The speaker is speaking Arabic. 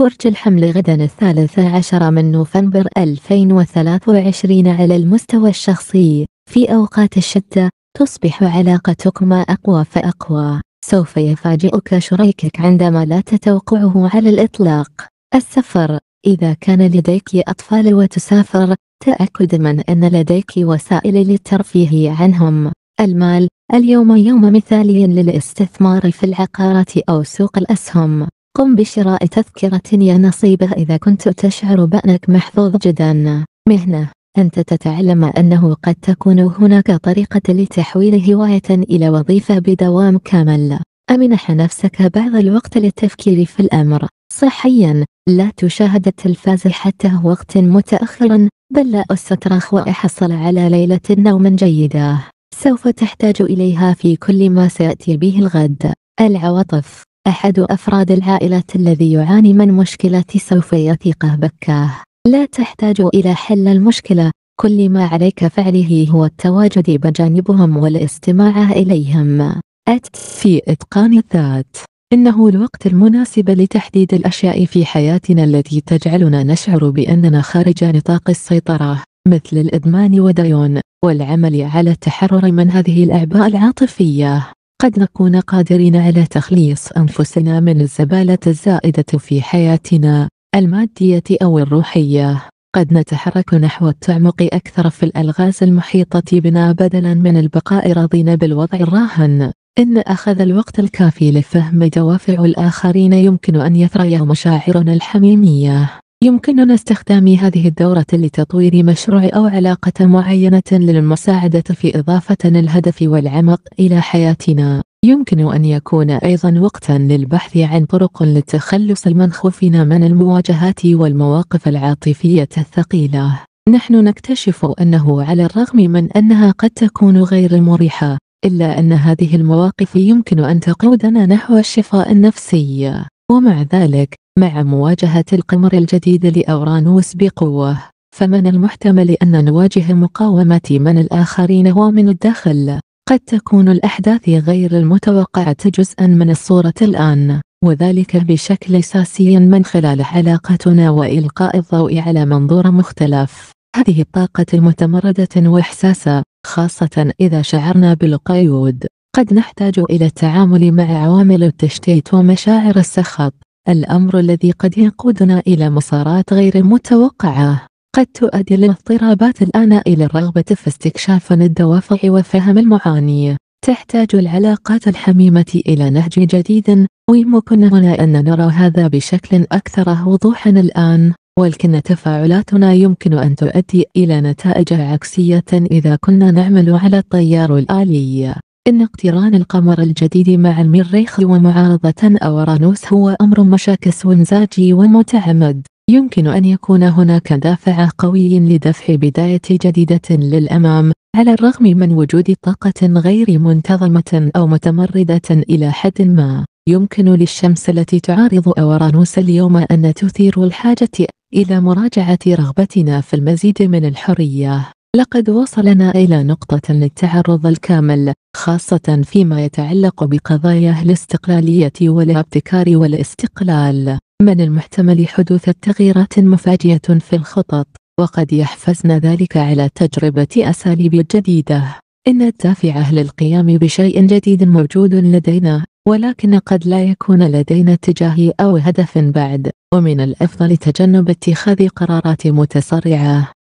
برج الحمل غدا الثالث عشر من نوفمبر 2023 على المستوى الشخصي في أوقات الشدة تصبح علاقتكما أقوى فأقوى سوف يفاجئك شريكك عندما لا تتوقعه على الإطلاق السفر إذا كان لديك أطفال وتسافر تأكد من أن لديك وسائل للترفيه عنهم المال اليوم يوم مثالي للاستثمار في العقارات أو سوق الأسهم قم بشراء تذكرة يا نصيبه إذا كنت تشعر بأنك محظوظ جدا مهنة أنت تتعلم أنه قد تكون هناك طريقة لتحويل هواية إلى وظيفة بدوام كامل أمنح نفسك بعض الوقت للتفكير في الأمر صحيا لا تشاهد التلفاز حتى وقت متأخر بل لا أستطرخ وأحصل على ليلة نوم جيدة سوف تحتاج إليها في كل ما سيأتي به الغد العواطف أحد أفراد العائلة الذي يعاني من مشكلة سوف يثق بكاه لا تحتاج إلى حل المشكلة كل ما عليك فعله هو التواجد بجانبهم والاستماع إليهم أت في إتقان الذات إنه الوقت المناسب لتحديد الأشياء في حياتنا التي تجعلنا نشعر بأننا خارج نطاق السيطرة مثل الإدمان وديون والعمل على التحرر من هذه الأعباء العاطفية قد نكون قادرين على تخليص أنفسنا من الزبالة الزائدة في حياتنا المادية أو الروحية قد نتحرك نحو التعمق أكثر في الألغاز المحيطة بنا بدلا من البقاء راضين بالوضع الراهن إن أخذ الوقت الكافي لفهم دوافع الآخرين يمكن أن يثري مشاعرنا الحميمية يمكننا استخدام هذه الدورة لتطوير مشروع أو علاقة معينة للمساعدة في إضافة الهدف والعمق إلى حياتنا. يمكن أن يكون أيضا وقتا للبحث عن طرق للتخلص من خوفنا من المواجهات والمواقف العاطفية الثقيلة. نحن نكتشف أنه على الرغم من أنها قد تكون غير مريحة، إلا أن هذه المواقف يمكن أن تقودنا نحو الشفاء النفسي. ومع ذلك مع مواجهة القمر الجديد لأورانوس بقوة فمن المحتمل أن نواجه مقاومة من الآخرين ومن الداخل قد تكون الأحداث غير المتوقعة جزءا من الصورة الآن وذلك بشكل أساسي من خلال علاقتنا وإلقاء الضوء على منظور مختلف هذه الطاقة المتمردة وإحساسة خاصة إذا شعرنا بالقيود قد نحتاج إلى التعامل مع عوامل التشتيت ومشاعر السخط الأمر الذي قد يقودنا إلى مسارات غير متوقعة قد تؤدي الاضطرابات الآن إلى الرغبة في استكشاف الدوافع وفهم المعاني تحتاج العلاقات الحميمة إلى نهج جديد ويمكننا أن نرى هذا بشكل أكثر وضوحا الآن ولكن تفاعلاتنا يمكن أن تؤدي إلى نتائج عكسية إذا كنا نعمل على التيار الآلي إن اقتران القمر الجديد مع المريخ ومعارضة أورانوس هو أمر مشاكس زاجي ومتعمد يمكن أن يكون هناك دافع قوي لدفع بداية جديدة للأمام على الرغم من وجود طاقة غير منتظمة أو متمردة إلى حد ما يمكن للشمس التي تعارض أورانوس اليوم أن تثير الحاجة إلى مراجعة رغبتنا في المزيد من الحرية لقد وصلنا إلى نقطة التعرض الكامل خاصة فيما يتعلق بقضايا الاستقلالية والابتكار والاستقلال من المحتمل حدوث تغييرات مفاجئة في الخطط وقد يحفزنا ذلك على تجربة أساليب جديدة إن الدافع للقيام بشيء جديد موجود لدينا ولكن قد لا يكون لدينا اتجاه أو هدف بعد ومن الأفضل تجنب اتخاذ قرارات متسرعة